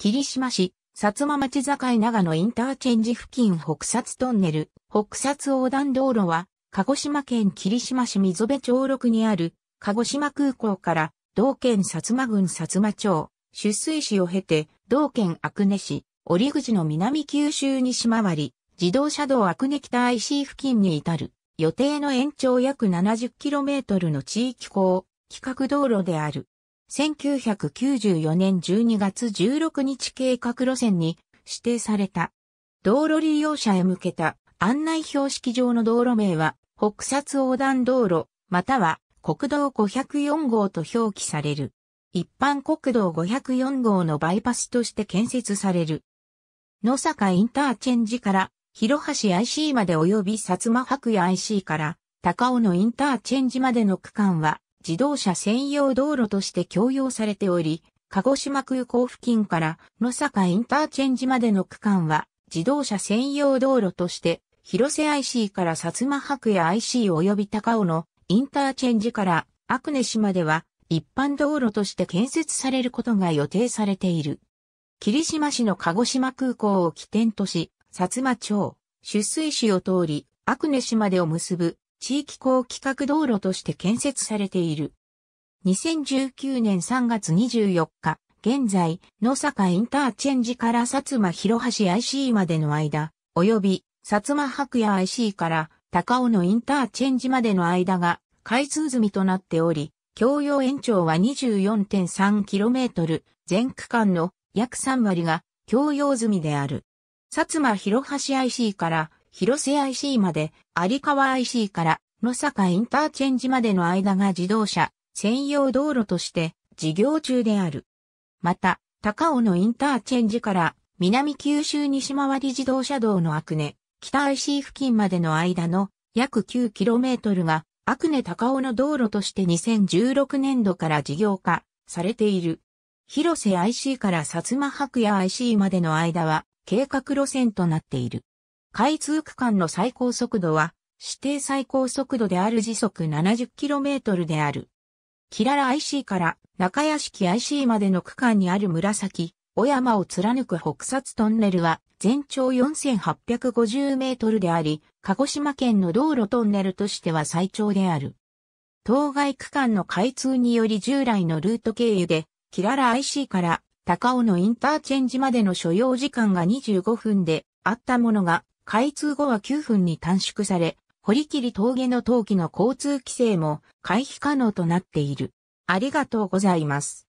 霧島市、薩摩町境長野インターチェンジ付近北札トンネル、北札横断道路は、鹿児島県霧島市溝部町六にある、鹿児島空港から、同県薩摩郡薩摩町、出水市を経て、同県阿久根市、折口の南九州にま回り、自動車道阿久根北 IC 付近に至る、予定の延長約 70km の地域港、企画道路である。1994年12月16日計画路線に指定された。道路利用者へ向けた案内標識上の道路名は、北札横断道路、または国道504号と表記される。一般国道504号のバイパスとして建設される。野坂インターチェンジから、広橋 IC まで及び薩摩白夜 IC から、高尾のインターチェンジまでの区間は、自動車専用道路として供用されており、鹿児島空港付近から野坂インターチェンジまでの区間は自動車専用道路として広瀬 IC から薩摩白や IC 及び高尾のインターチェンジからアクネ市までは一般道路として建設されることが予定されている。霧島市の鹿児島空港を起点とし、薩摩町、出水市を通り、アクネ市までを結ぶ地域高規格道路として建設されている。2019年3月24日、現在、野坂インターチェンジから薩摩広橋 IC までの間、及び、薩摩白夜 IC から高尾のインターチェンジまでの間が開通済みとなっており、共用延長は 24.3km 全区間の約3割が共用済みである。薩摩広橋 IC から広瀬 IC まで、有川 IC から野坂インターチェンジまでの間が自動車専用道路として事業中である。また、高尾のインターチェンジから南九州西回り自動車道のアクネ、北 IC 付近までの間の約 9km がアクネ高尾の道路として2016年度から事業化されている。広瀬 IC から薩摩白夜 IC までの間は計画路線となっている。開通区間の最高速度は、指定最高速度である時速 70km である。キララ IC から中屋敷 IC までの区間にある紫、小山を貫く北札トンネルは全長4850メートルであり、鹿児島県の道路トンネルとしては最長である。当該区間の開通により従来のルート経由で、キララ IC から高尾のインターチェンジまでの所要時間が25分であったものが、開通後は9分に短縮され、堀切峠の陶器の交通規制も回避可能となっている。ありがとうございます。